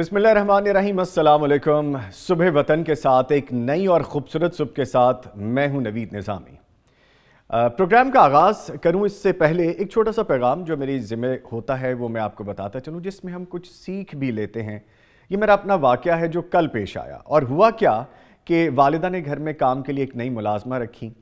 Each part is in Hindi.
बिसमीम सुबह वतन के साथ एक नई और ख़ूबसूरत सुबह के साथ मैं हूं नवीद निज़ामी प्रोग्राम का आगाज़ करूं इससे पहले एक छोटा सा पैगाम जो मेरी ज़िम्मे होता है वो मैं आपको बताता चलूं जिसमें हम कुछ सीख भी लेते हैं ये मेरा अपना वाक़ है जो कल पेश आया और हुआ क्या कि वालदा ने घर में काम के लिए एक नई मुलाजमा रखी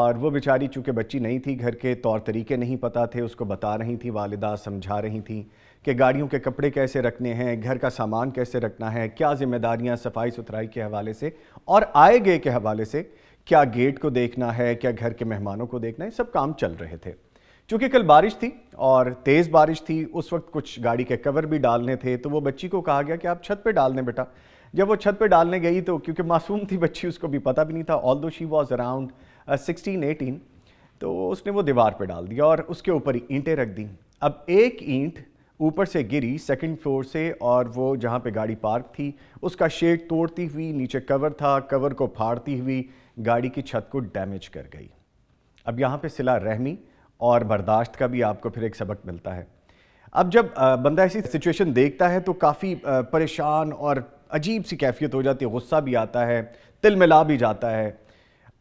और वो बेचारी चूँकि बच्ची नहीं थी घर के तौर तरीके नहीं पता थे उसको बता रही थी वालदा समझा रही थी कि गाड़ियों के कपड़े कैसे रखने हैं घर का सामान कैसे रखना है क्या जिम्मेदारियां सफाई सुथराई के हवाले से और आए गए के हवाले से क्या गेट को देखना है क्या घर के मेहमानों को देखना है सब काम चल रहे थे चूँकि कल बारिश थी और तेज़ बारिश थी उस वक्त कुछ गाड़ी के कवर भी डालने थे तो वो बच्ची को कहा गया कि आप छत पर डाल दें बेटा जब वो छत पर डालने गई तो क्योंकि मासूम थी बच्ची उसको भी पता भी नहीं था although she was around sixteen eighteen तो उसने वो दीवार पर डाल दिया और उसके ऊपर ईंटें रख दी अब एक ईंट ऊपर से गिरी सेकंड फ्लोर से और वो जहाँ पे गाड़ी पार्क थी उसका शेड तोड़ती हुई नीचे कवर था कवर को फाड़ती हुई गाड़ी की छत को डैमेज कर गई अब यहाँ पे सिला रहमी और बर्दाश्त का भी आपको फिर एक सबक मिलता है अब जब बंदा ऐसी सिचुएशन देखता है तो काफ़ी परेशान और अजीब सी कैफियत हो जाती है गुस्सा भी आता है तिल मिला भी जाता है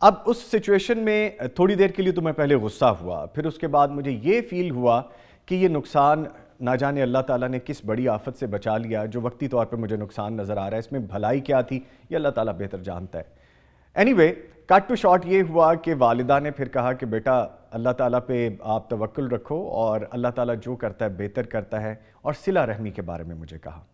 अब उस सिचुएशन में थोड़ी देर के लिए तो मैं पहले गुस्सा हुआ फिर उसके बाद मुझे ये फील हुआ कि ये नुकसान ना जाने अल्लाह ताला ने किस बड़ी आफत से बचा लिया जो वक्ती तौर पे मुझे नुकसान नज़र आ रहा है इसमें भलाई क्या थी ये अल्लाह ताला बेहतर जानता है anyway cut to short ये हुआ कि वालदा ने फिर कहा कि बेटा अल्लाह ताला पे आप तवक्ल रखो और अल्लाह ताला जो करता है बेहतर करता है और सिला रहमी के बारे में मुझे कहा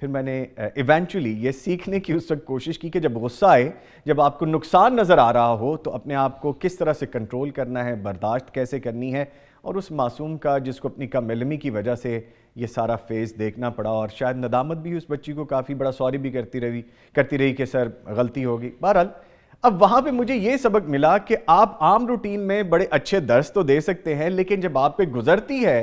फिर मैंने इवेंचुअली ये सीखने की उस वक्त कोशिश की कि जब गुस्सा आए जब आपको नुकसान नज़र आ रहा हो तो अपने आप को किस तरह से कंट्रोल करना है बर्दाश्त कैसे करनी है और उस मासूम का जिसको अपनी कम इलमी की वजह से ये सारा फेज़ देखना पड़ा और शायद नदामत भी उस बच्ची को काफ़ी बड़ा सॉरी भी करती रही करती रही कि सर गलती होगी बहरहाल अब वहाँ पे मुझे ये सबक मिला कि आप आम रूटीन में बड़े अच्छे दर्स तो दे सकते हैं लेकिन जब आप पे गुजरती है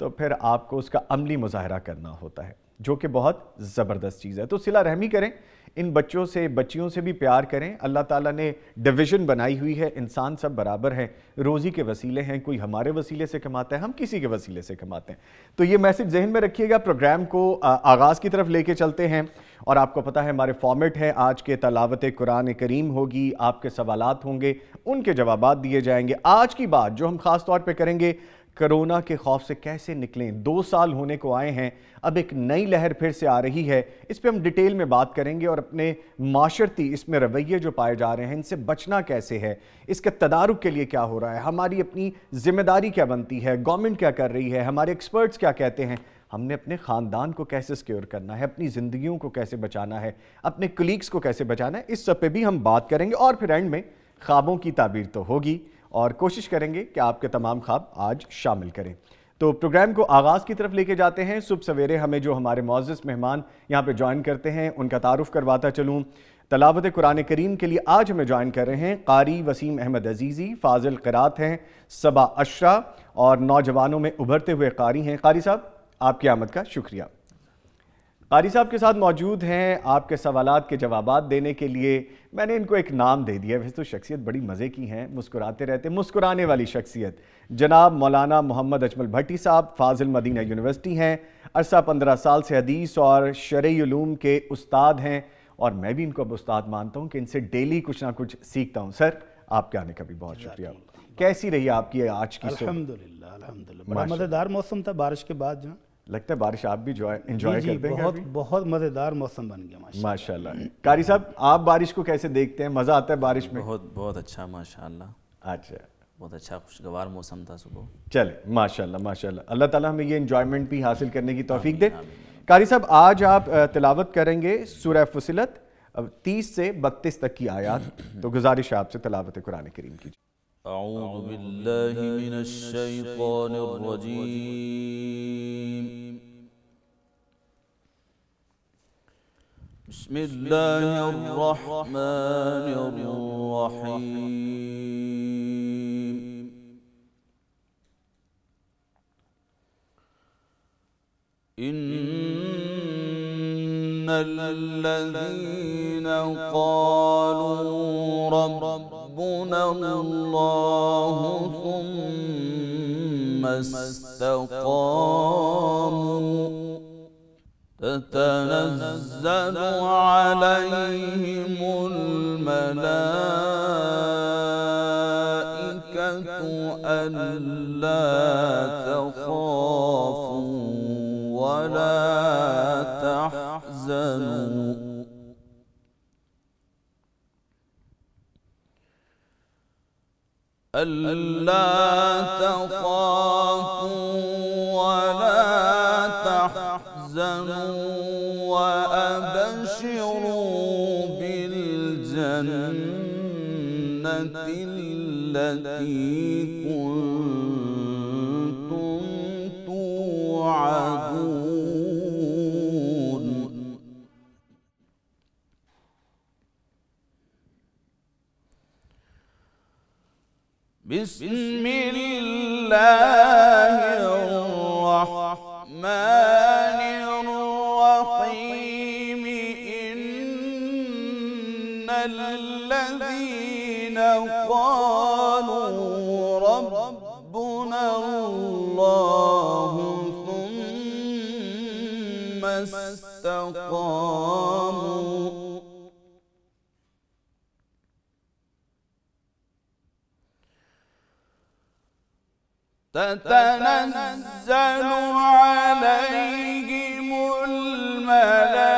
तो फिर आपको उसका अमली मुजाहरा करना होता है जो कि बहुत ज़बरदस्त चीज़ है तो सिला रहमी करें इन बच्चों से बच्चियों से भी प्यार करें अल्लाह ताला ने डिवीज़न बनाई हुई है इंसान सब बराबर हैं रोज़ी के वसीले हैं कोई हमारे वसीले से कमाता है हम किसी के वसीले से कमाते हैं तो ये मैसेज जहन में रखिएगा प्रोग्राम को आगाज़ की तरफ लेके चलते हैं और आपको पता है हमारे फॉर्मेट है आज के तलावत कुरान करीम होगी आपके सवाल होंगे उनके जवाब दिए जाएंगे आज की बात जो हम ख़ास तौर पर करेंगे कोरोना के खौफ से कैसे निकलें दो साल होने को आए हैं अब एक नई लहर फिर से आ रही है इस पर हम डिटेल में बात करेंगे और अपने माशरती इसमें रवैये जो पाए जा रहे हैं इनसे बचना कैसे है इसके तदारुक के लिए क्या हो रहा है हमारी अपनी जिम्मेदारी क्या बनती है गवर्नमेंट क्या कर रही है हमारे एक्सपर्ट्स क्या कहते हैं हमने अपने ख़ानदान को कैसे सिक्योर करना है अपनी ज़िंदगियों को कैसे बचाना है अपने कलीग्स को कैसे बचाना है इस सब पे भी हम बात करेंगे और फिर एंड में ख्वाबों की ताबीर तो होगी और कोशिश करेंगे कि आपके तमाम ख्वाब आज शामिल करें तो प्रोग्राम को आगाज़ की तरफ लेके जाते हैं सुबह सवेरे हमें जो हमारे मोजस मेहमान यहाँ पे ज्वाइन करते हैं उनका तारुफ करवाता चलूँ तलावत कुरान करीम के लिए आज हमें ज्वाइन कर रहे हैं कारी वसीम अहमद अजीज़ी फाजिल करात हैं सबा अशरा और नौजवानों में उभरते हुए कारी हैं कारी साहब आपकी आमद का शुक्रिया कारी साहब के साथ मौजूद हैं आपके सवालत के जवाब देने के लिए मैंने इनको एक नाम दे दिया वैसे तो शख्सियत बड़ी मज़े की हैं मुस्कुराते रहते मुस्कुराने वाली शख्सियत जनाब मौलाना मोहम्मद अजमल भट्टी साहब फाजिल मदीना यूनिवर्सिटी हैं अरसा पंद्रह साल से हदीस और शरूम के उस्ताद हैं और मैं भी इनको अब उस्ताद मानता हूँ कि इनसे डेली कुछ ना कुछ सीखता हूँ सर आपके आने का भी बहुत शुक्रिया कैसी रही आपकी आज की अलहमदिल्ला अलहमदिल्ला बड़ा मज़ेदार मौसम था बारिश के बाद जहाँ लगता है बारिश आप भी इंजॉय करते हैं बहुत बहुत मज़ेदार मौसम बन गया माशाल्लाह कारी साहब आप बारिश को कैसे देखते हैं मज़ा आता है बारिश में बहुत बहुत अच्छा माशाल्लाह अच्छा बहुत अच्छा खुशगवार मौसम था सुबह चले माशाल्लाह माशाल्लाह अल्लाह ताला हमें ये इन्जॉयमेंट भी हासिल करने की तोफीक दे कारी साहब आज आप तिलावत करेंगे सूर्य फुसिलत तीस से बत्तीस तक की आयात तो गुजारिश आपसे तलावत कुरान करीम कीजिए أعوذ بالله من الشيطان الرجيم بسم الله الرحمن الرحيم إن الذين قالوا رب ربنا الله ثم استقاموا تتنزل عليهم الملائكة ألا تخافوا ألا تخافوا ولا تحزنوا وأبشروا بالجنة التي بسم الله الرحمن تتنزل عليهم الملائكة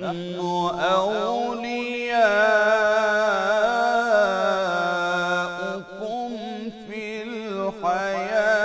نحن أولياؤكم في الحياة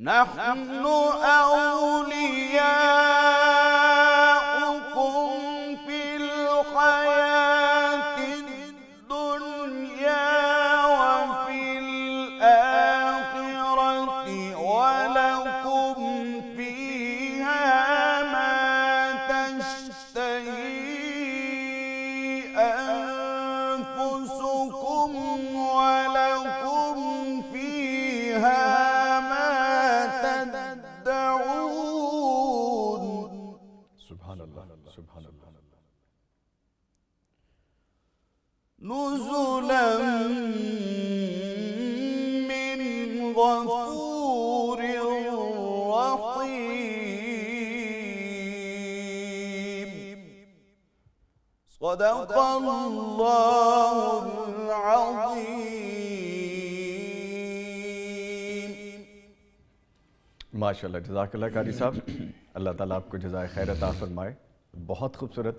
نحن أولياء صدق الله العظيم ما شاء الله جزاك الله कारी صاحب الله تعالى आपको जजाए खैर अता फरमाए बहुत खूबसूरत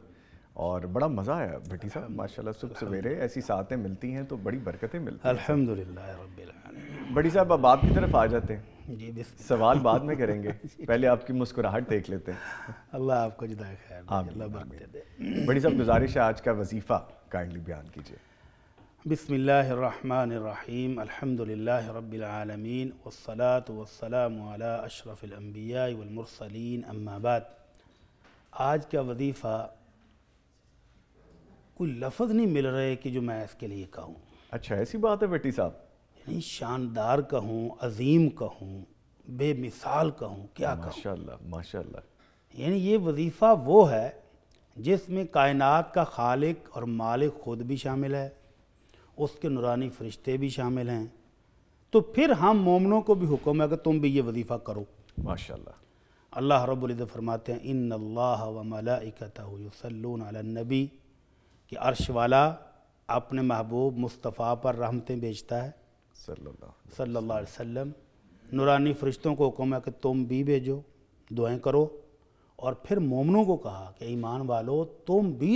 और बड़ा मज़ा आया भट्टी साहब माशाल्लाह सुबह सवेरे ऐसी साथें मिलती हैं तो बड़ी बरकतें मिलती हैं अल्हम्दुलिल्लाह रब्बिल बड़ी साहब अब आपकी तरफ आ जाते हैं जी सवाल बाद में करेंगे पहले आपकी मुस्कुराहट देख लेते हैं अल्लाह आपको जदा खैर अल्लाह दे बड़ी साहब गुजारिश है आज का वजीफ़ा काइंडली बयान कीजिए बिसमीम अलहमदिल्ला रबालमीन वसलात वसलाम अशरफ़िलम्बियामरसलिन अम्माबाद आज का वजीफ़ा कोई लफ्ज़ नहीं मिल रहे कि जो मैं इसके लिए कहूँ अच्छा ऐसी बात है बेटी साहब यानी शानदार कहूँ अजीम कहूँ बेमिसाल कहूँ क्या कहूँ माशाल्लाह यानी ये वजीफ़ा वो है जिसमें कायनात का खालिक और मालिक ख़ुद भी शामिल है उसके नुरानी फरिश्ते भी शामिल हैं तो फिर हम मोमनों को भी हुक्म है कि तुम भी ये वजीफ़ा करो माशाल्लाह अल्लाह रब्ज़ फरमाते हैं इन अल्लाह वमलाकतासल्लनबी कि अर्श वाला अपने महबूब मुस्तफ़ा पर रहमतें भेजता है सल्लल्लाहु अलैहि वसल्लम नूरानी फरिश्तों को हुक्म है कि तुम भी भेजो दुआएं करो और फिर मोमनों को कहा कि ईमान वालो तुम भी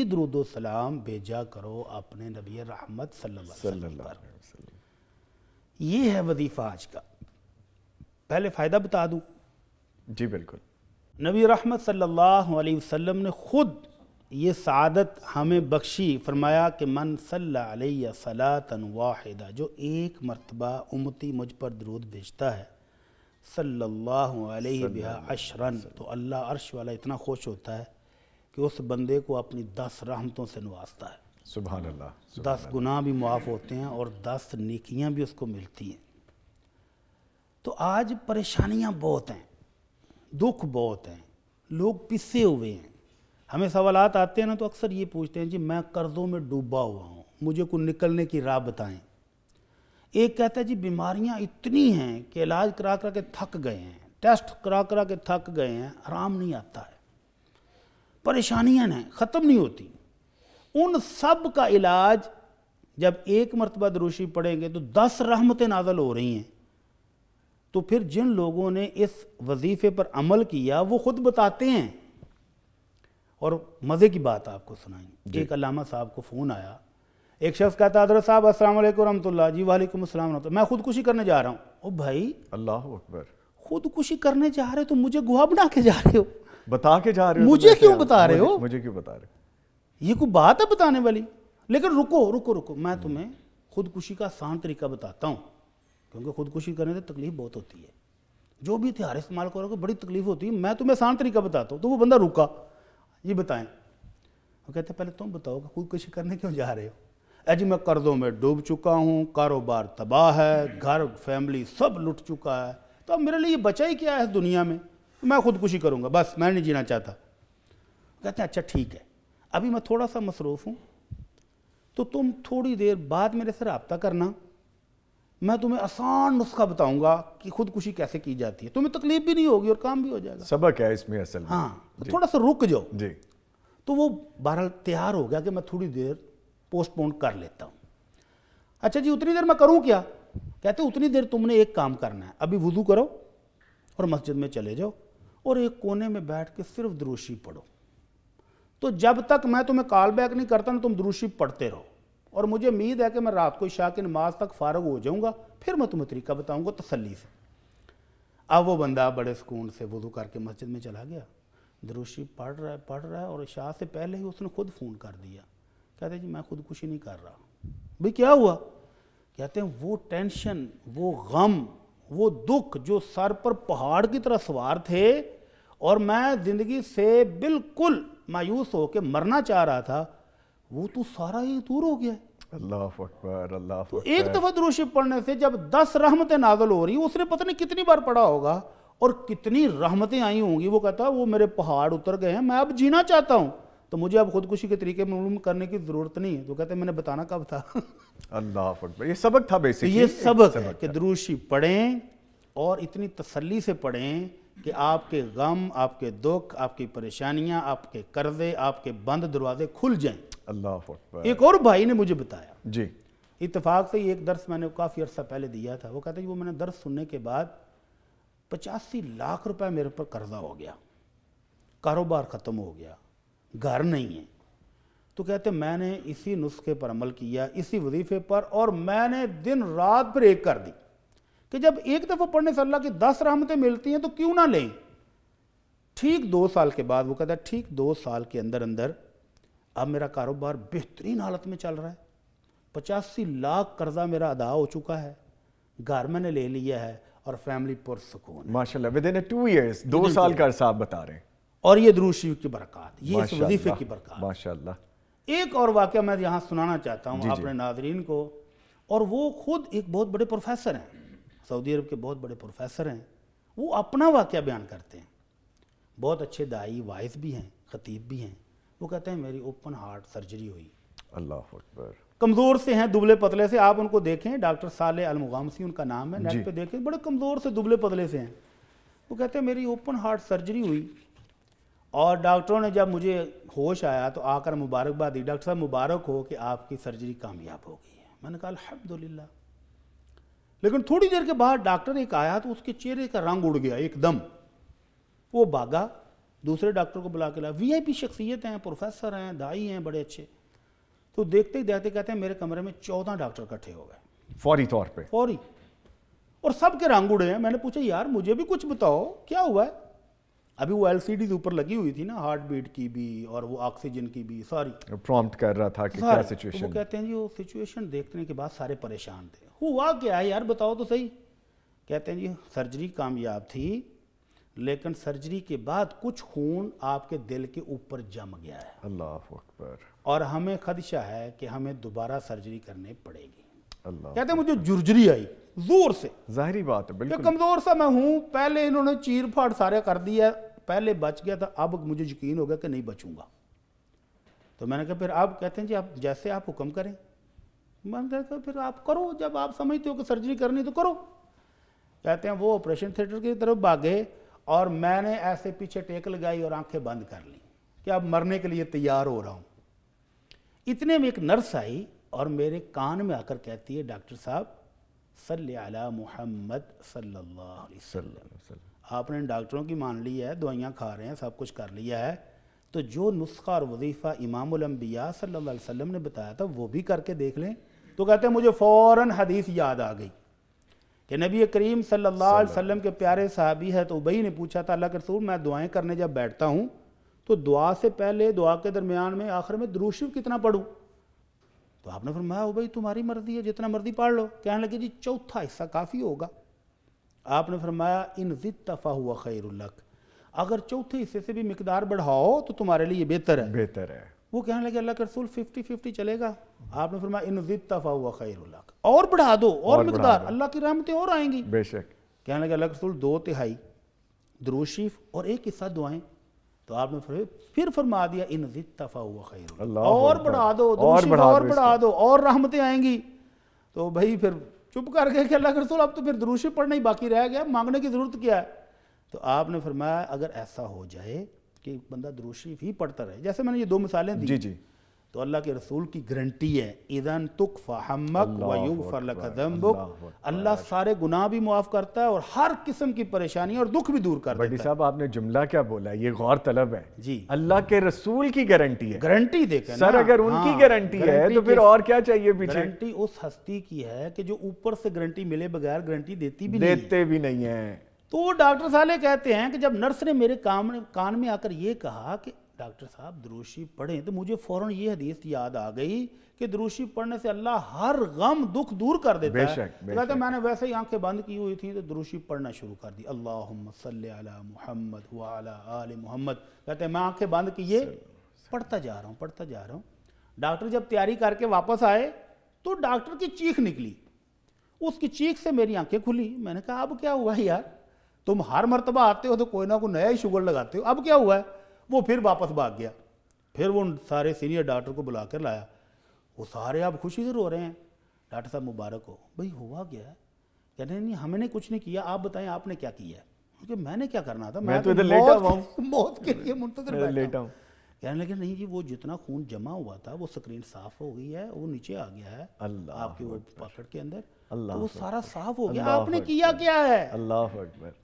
सलाम भेजा करो अपने नबी रहमत सल्लल्लाहु अलैहि वसल्लम ये है वजीफ़ा आज का पहले फ़ायदा बता दूँ जी बिल्कुल नबी रहमत सल्लल्लाहु अलैहि वसल्लम ने ख़ुद ये सादत हमें बख्शी फरमाया कि मन सल्ला सलातन वाहिदा जो एक मरतबा उमती मुझ पर दरूद भेजता है सल्ला अशरन तो अल्लाह अरश वाला इतना खुश होता है कि उस बंदे को अपनी दस रहमतों से नवाजता है सुबह दस गुनाह भी मुआफ़ होते हैं और दस निकियाँ भी उसको मिलती हैं तो आज परेशानियाँ बहुत हैं दुख बहुत हैं लोग पिसे हुए हैं हमें सवाल आते हैं ना तो अक्सर ये पूछते हैं जी मैं कर्ज़ों में डूबा हुआ हूँ मुझे को निकलने की राह बताएं एक कहता है जी बीमारियाँ इतनी हैं कि इलाज करा करा के थक गए हैं टेस्ट करा करा के थक गए हैं आराम नहीं आता है परेशानियाँ हैं ख़त्म नहीं होती उन सब का इलाज जब एक मरतबा दरूशी पड़ेंगे तो दस रहमतें नाजल हो रही हैं तो फिर जिन लोगों ने इस वजीफ़े पर अमल किया वो ख़ुद बताते हैं और मज़े की बात आपको सुनाई एक अलामा साहब को फ़ोन आया एक शख्स कहता हजरत साहब अस्सलाम वालेकुम रहमतुल्लाह जी वालेकुम अस्सलाम रहमतुल्लाह मैं खुदकुशी करने जा रहा हूँ ओ भाई अल्लाह अकबर खुदकुशी करने जा रहे हो तो मुझे गुहा बना के जा रहे हो बता के जा रहे हो तो मुझे क्यों बता रहे हो मुझे क्यों बता रहे हो ये कोई बात है बताने वाली लेकिन रुको रुको रुको मैं तुम्हें खुदकुशी का आसान तरीका बताता हूँ क्योंकि खुदकुशी करने से तकलीफ बहुत होती है जो भी हथियार इस्तेमाल करोगे बड़ी तकलीफ होती है मैं तुम्हें आसान तरीका बताता हूँ तो वो बंदा रुका ये बताएं वो कहते पहले तुम बताओ कि खुदकुशी करने क्यों जा रहे हो अजी मैं कर्ज़ों में डूब चुका हूँ कारोबार तबाह है घर फैमिली सब लुट चुका है तो अब मेरे लिए बचा ही क्या है इस दुनिया में मैं खुदकुशी करूँगा बस मैं नहीं जीना चाहता कहते हैं अच्छा ठीक है अभी मैं थोड़ा सा मसरूफ़ हूँ तो तुम थोड़ी देर बाद मेरे से रबता करना मैं तुम्हें आसान नुस्खा बताऊंगा कि खुदकुशी कैसे की जाती है तुम्हें तकलीफ भी नहीं होगी और काम भी हो जाएगा सबक है इसमें असल हाँ तो थोड़ा सा रुक जाओ जी तो वो बहरहाल तैयार हो गया कि मैं थोड़ी देर पोस्टपोन कर लेता हूँ अच्छा जी उतनी देर मैं करूँ क्या कहते उतनी देर तुमने एक काम करना है अभी वजू करो और मस्जिद में चले जाओ और एक कोने में बैठ के सिर्फ द्रोशी पढ़ो तो जब तक मैं तुम्हें कॉल बैक नहीं करता ना तुम द्रोशी पढ़ते रहो और मुझे उम्मीद है कि मैं रात को शाह की नमाज तक फ़ारग हो जाऊँगा फिर मैं तुम्हें तरीका बताऊँगा तसली से अब वो बंदा बड़े सुकून से वजू करके मस्जिद में चला गया दरुशी पढ़ रहा है पढ़ रहा है और शाह से पहले ही उसने खुद फ़ोन कर दिया कहते जी मैं खुदकुशी नहीं कर रहा भाई क्या हुआ कहते हैं वो टेंशन वो गम वो दुख जो सर पर पहाड़ की तरह सवार थे और मैं ज़िंदगी से बिल्कुल मायूस होकर मरना चाह रहा था वो तो सारा ही दूर हो गया अल्लाह अकबर अल्लाह तो एक दफ़ा दुरुशिफ पढ़ने से जब दस रहमतें नाजल हो रही उसने पता नहीं कितनी बार पढ़ा होगा और कितनी रहमतें आई होंगी वो कहता है वो मेरे पहाड़ उतर गए हैं मैं अब जीना चाहता हूँ तो मुझे अब खुदकुशी के तरीके मालूम करने की ज़रूरत नहीं है तो कहते मैंने बताना कब था अल्लाह अकबर ये सबक था बेसिकली तो ये सबक, है कि दुरुशी पढ़ें और इतनी तसल्ली से पढ़ें कि आपके गम आपके दुख आपकी परेशानियाँ आपके कर्जे आपके बंद दरवाजे खुल जाएं अल्लाह एक और भाई ने मुझे बताया जी इतफाक़ से एक दर्स मैंने काफ़ी अर्सा पहले दिया था वो कहते वो मैंने दर्स सुनने के बाद पचासी लाख रुपए मेरे पर कर्जा हो गया कारोबार ख़त्म हो गया घर नहीं है तो कहते मैंने इसी नुस्खे पर अमल किया इसी वजीफे पर और मैंने दिन रात पर एक कर दी कि जब एक दफ़ा पढ़ने से अल्लाह की दस रहमतें मिलती हैं तो क्यों ना लें ठीक दो साल के बाद वो कहता ठीक दो साल के अंदर अंदर अब मेरा कारोबार बेहतरीन हालत में चल रहा है पचासी लाख कर्जा मेरा अदा हो चुका है घर मैंने ले लिया है और फैमिली सुकून माशा विद इन टू ईयर्स दो साल का हिसाब बता रहे हैं और ये दरूज की बरकत ये इस वजीफे की बरकत माशा एक और वाक़ मैं यहाँ सुनाना चाहता हूँ अपने नाजरीन को और वो खुद एक बहुत बड़े प्रोफेसर हैं सऊदी अरब के बहुत बड़े प्रोफेसर हैं वो अपना वाक्य बयान करते हैं बहुत अच्छे दाई वाइस भी हैं खतीब भी हैं वो कहते हैं मेरी ओपन हार्ट सर्जरी हुई अल्लाह अकबर कमज़ोर से हैं दुबले पतले से आप उनको देखें डॉक्टर साले अलमुगामसी उनका नाम है नेट पे देखें बड़े कमज़ोर से दुबले पतले से हैं वो कहते हैं मेरी ओपन हार्ट सर्जरी हुई और डॉक्टरों ने जब मुझे होश आया तो आकर मुबारकबाद दी डॉक्टर साहब मुबारक हो कि आपकी सर्जरी कामयाब हो गई है मैंने कहा अलहमदिल्ला लेकिन थोड़ी देर के बाद डॉक्टर एक आया तो उसके चेहरे का रंग उड़ गया एकदम वो भागा दूसरे डॉक्टर को बुला के ला वीआईपी शख्सियत हैं प्रोफेसर हैं दाई हैं बड़े अच्छे तो देखते ही देखते कहते हैं मेरे कमरे में चौदह डॉक्टर इकट्ठे हो गए फौरी तौर पर फौरी और सब के उड़े हैं मैंने पूछा यार मुझे भी कुछ बताओ क्या हुआ है अभी वो एल ऊपर लगी हुई थी ना हार्ट बीट की भी और वो ऑक्सीजन की भी सॉरी प्रॉम्प्ट कर रहा था कि क्या सिचुएशन तो वो कहते हैं जी वो सिचुएशन देखने के बाद सारे परेशान थे हुआ क्या है यार बताओ तो सही कहते हैं जी सर्जरी कामयाब थी लेकिन सर्जरी के बाद कुछ खून आपके दिल के ऊपर जम गया है अल्लाह अकबर और हमें खदशा है कि हमें दोबारा सर्जरी करने पड़ेगी अल्लाह कहते हैं मुझे जुर्जरी आई जोर से जाहरी बात है बिल्कुल कमज़ोर सा मैं हूँ पहले इन्होंने चीर फाड़ सारे कर दिया पहले बच गया था अब मुझे यकीन हो गया कि नहीं बचूंगा तो मैंने कहा फिर आप कहते हैं जी आप जैसे आप हुक्म करें मैंने कहा तो फिर आप करो जब आप समझते हो कि सर्जरी करनी तो करो कहते हैं वो ऑपरेशन थिएटर की तरफ भागे और मैंने ऐसे पीछे टेक लगाई और आंखें बंद कर ली कि अब मरने के लिए तैयार हो रहा हूं इतने में एक नर्स आई और मेरे कान में आकर कहती है डॉक्टर साहब सल्ला मोहम्मद सल्लल्लाहु अलैहि आपने डॉक्टरों की मान ली है दवाइयाँ खा रहे हैं सब कुछ कर लिया है तो जो नुस्खा और वजीफ़ा इमामबिया सल्ला वसम ने बताया था वो भी करके देख लें तो कहते हैं मुझे फ़ौर हदीस याद आ गई कि नबी करीम सल्लल्लाहु अलैहि वसल्लम के प्यारे साहबी है तो उबई ने पूछा था अल्लाह के रसूल मैं दुआएं करने जब बैठता हूँ तो दुआ से पहले दुआ के दरमियान में आखिर में द्रूशिव कितना पढ़ूँ तो आपने फरमाया उबई तुम्हारी मर्जी है जितना मर्जी पढ़ लो कहने लगे जी चौथा हिस्सा काफ़ी होगा आपने फरमाया इन जिद तफ़ा हुआ खैरुल्लक अगर चौथे हिस्से से भी मकदार बढ़ाओ तो तुम्हारे लिए बेहतर है बेहतर है वो कहने लगे अल्लाह के रसूल फिफ्टी फिफ्टी चलेगा आपने फरमाया इन खैर और बढ़ा दो और, और मकदार अल्लाह की रहमतें और आएंगी बेशक कहने लगे अल्लाह के रसूल दो तिहाई दरूशीफ और एक हिस्सा दुआएं तो आपने फिर, फिर फरमा दिया इन तफा हुआ खैर और बढ़ा दो और बढ़ा दो और रहमतें आएंगी तो भाई फिर चुप कर गए कि अल्लाह के रसूल अब तो फिर दरूशी पढ़ना ही बाकी रह गया मांगने की ज़रूरत क्या है तो आपने फरमाया अगर ऐसा हो जाए कि बंदा दुरूद शरीफ ही पढ़ता रहे जैसे मैंने ये दो मिसालें दी जी जी तो अल्लाह के रसूल की गारंटी है इदन तुक फाहमक वयुग फरलक अल्लाह अल्लाह सारे गुनाह भी मुआफ़ करता है और हर किस्म की परेशानी और दुख भी दूर करता है बड़ी साहब आपने जुमला क्या बोला ये गौर तलब है जी अल्लाह के रसूल की गारंटी है गारंटी देखें सर अगर उनकी हाँ, गारंटी है तो फिर और क्या चाहिए पीछे गारंटी उस हस्ती की है कि जो ऊपर से गारंटी मिले बगैर गारंटी देती भी देते भी नहीं है तो वो डॉक्टर साले कहते हैं कि जब नर्स ने मेरे काम कान में आकर ये कहा कि डॉक्टर साहब द्रोशी पढ़ें तो मुझे फौरन ये हदीस याद आ गई कि द्रोशी पढ़ने से अल्लाह हर गम दुख दूर कर देता बेशक, है बेशक। तो मैंने वैसे ही आंखें बंद की हुई थी तो द्रोशी पढ़ना शुरू कर दी अल्लाह मोहम्मद वाला मोहम्मद कहते मैं आंखें बंद किए पढ़ता जा रहा हूँ पढ़ता जा रहा हूँ डॉक्टर जब तैयारी करके वापस आए तो डॉक्टर की चीख निकली उसकी चीख से मेरी आंखें खुली मैंने कहा अब क्या हुआ यार तुम हर मरतबा आते हो तो कोई ना कोई नया ही शुगर लगाते हो अब क्या हुआ है वो फिर वापस भाग गया फिर वो सारे सीनियर डॉक्टर को बुला कर लाया वो सारे आप खुशी से रो रहे हैं डॉक्टर साहब मुबारक हो भाई हुआ क्या है कहते नहीं हमने कुछ नहीं किया आप बताएं आपने क्या किया क्योंकि मैंने क्या करना था मैं मैं तो इधर तो लेटा हुआ मौत के लिए मुंतजर लेटा हूँ कहने लगे नहीं जी वो जितना खून जमा हुआ था वो स्क्रीन साफ हो गई है वो नीचे आ गया है आपके वो पकड़ के अंदर तो अल्लाह वो सारा साफ हो गया आपने किया क्या है अल्लाह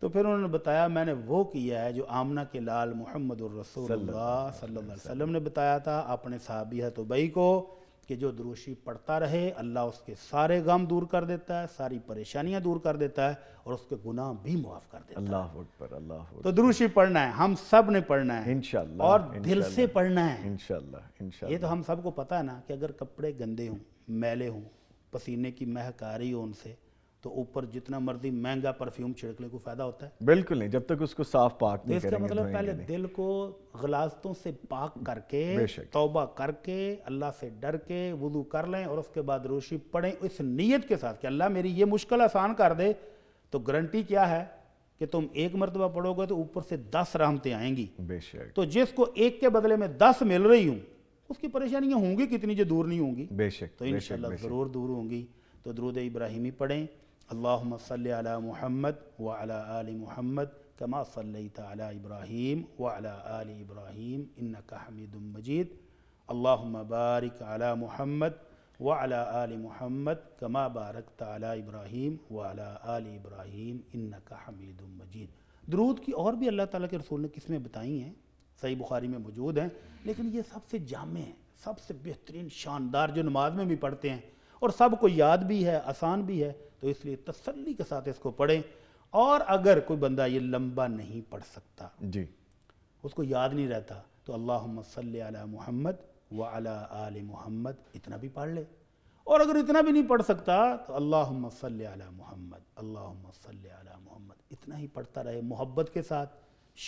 तो फिर उन्होंने बताया मैंने वो किया है जो आमना के लाल मोहम्मद वसल्लम ने बताया था अपने साहबी हतुबई को कि जो दुरुशी पढ़ता रहे अल्लाह उसके सारे गम दूर कर देता है सारी परेशानियां दूर कर देता है और उसके गुनाह भी मुआफ कर देता अल्लाह है अल्लाह अल्लाह तो दुरुशी पढ़ना है हम सब ने पढ़ना है इंशाल्लाह और दिल से पढ़ना है इंशाल्लाह इंशाल्लाह ये तो हम सबको पता है ना कि अगर कपड़े गंदे हों मैले हों पसीने की महक आ रही हो उनसे तो ऊपर जितना मर्जी महंगा परफ्यूम छिड़कने को फायदा होता है बिल्कुल नहीं जब तक उसको साफ पाक तो नहीं इसका मतलब पहले दिल को गलासतों से पाक करके तौबा करके अल्लाह से डर के वजू कर लें और उसके बाद रोशी पढ़ें इस नीयत के साथ कि अल्लाह मेरी ये मुश्किल आसान कर दे तो गारंटी क्या है कि तुम एक मरतबा पढ़ोगे तो ऊपर से दस रहमतें आएंगी बेशक तो जिसको एक के बदले में दस मिल रही हूँ उसकी परेशानियाँ होंगी कितनी जो दूर नहीं होंगी बेशक तो इन ज़रूर दूर होंगी तो दरुद इब्राहिमी पढ़ें अल्लाम सल महमद व आल महमद कमा सल इब्राहिम व आल इब्राहिम इन का मजीद अल्लाम बारिक अला महमद व आल महमद कमा बारक तला इब्राहिम व आल इब्राहिम इन का मजीद दरूद की और भी अल्लाह ताला के रसूल ने किस्में बताई हैं सही बुखारी में मौजूद हैं लेकिन ये सबसे जामे हैं सबसे बेहतरीन शानदार जो नमाज में भी पढ़ते हैं और सबको याद भी है आसान भी है तो इसलिए तसल्ली के साथ इसको पढ़ें और अगर कोई बंदा ये लंबा नहीं पढ़ सकता जी उसको याद नहीं रहता तो अल्लाह सल मोहम्मद व अला आल मोहम्मद इतना भी पढ़ ले और अगर इतना भी नहीं पढ़ सकता तो अल्लाह सल मोहम्मद अल्लाह सल मोहम्मद इतना ही पढ़ता रहे मोहब्बत के साथ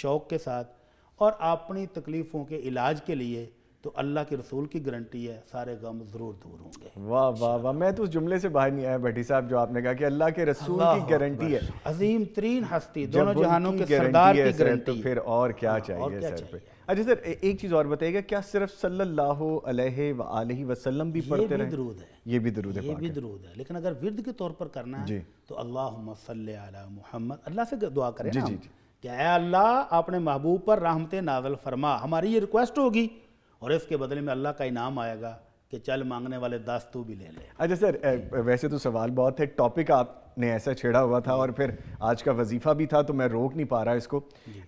शौक़ के साथ और अपनी तकलीफ़ों के इलाज के लिए तो अल्लाह के रसूल की गारंटी है सारे गम ज़रूर दूर होंगे वाह वाह वाह मैं तो उस जुमले से बाहर नहीं आया भट्टी साहब जो आपने कहा कि अल्लाह के रसूल की गारंटी है अजीम तरीन हस्ती दोनों जहानों के सरदार की तो गारंटी तो फिर और क्या हाँ, चाहिए और क्या सर पे अच्छा सर एक चीज़ और बताइएगा क्या सिर्फ सल्लल्लाहु अलैहि वसल्लम भी पढ़ते रहे दरूद है ये भी दरूद है ये भी दरूद है लेकिन अगर विर्द के तौर पर करना है तो अल्लाह सल मोहम्मद अल्लाह से दुआ करें जी जी जी क्या अल्लाह आपने महबूब पर रहमत नाजल फरमा हमारी ये रिक्वेस्ट होगी और इसके बदले में अल्लाह का इनाम आएगा कि चल मांगने वाले दस तू भी ले ले अच्छा सर वैसे तो सवाल बहुत है टॉपिक आपने ऐसा छेड़ा हुआ था और फिर आज का वजीफ़ा भी था तो मैं रोक नहीं पा रहा इसको